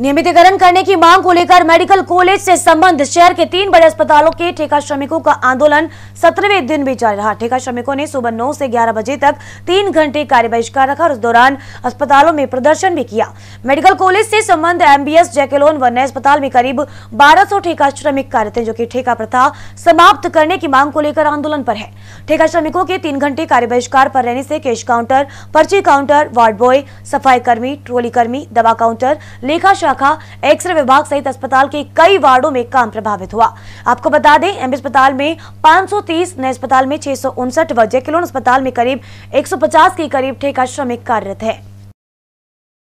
नियमितीकरण करने की मांग को लेकर मेडिकल कॉलेज से संबंध शहर के तीन बड़े अस्पतालों के ठेका श्रमिकों का आंदोलन सत्रहवें दिन भी जारी रहा ठेका श्रमिकों ने सुबह 9 से 11 बजे तक तीन घंटे कार्य बहिष्कार रखा और उस दौरान अस्पतालों में प्रदर्शन भी किया मेडिकल कॉलेज से संबंध एमबीएस जैकेलोन व नए अस्पताल में करीब बारह ठेका श्रमिक कार्य थे जो की ठेका प्रथा समाप्त करने की मांग को लेकर आंदोलन पर है ठेका श्रमिकों के तीन घंटे कार्य बहिष्कार पर रहने से कैश काउंटर पर्ची काउंटर वार्ड बॉय सफाई कर्मी ट्रोली कर्मी दवा काउंटर लेखा शाखा एक्सरे विभाग सहित अस्पताल के कई वार्डो में काम प्रभावित हुआ आपको बता दें एम अस्पताल में 530 नए अस्पताल में छह व जैकलोन अस्पताल में करीब 150 के करीब ठेका श्रमिक कार्यरत है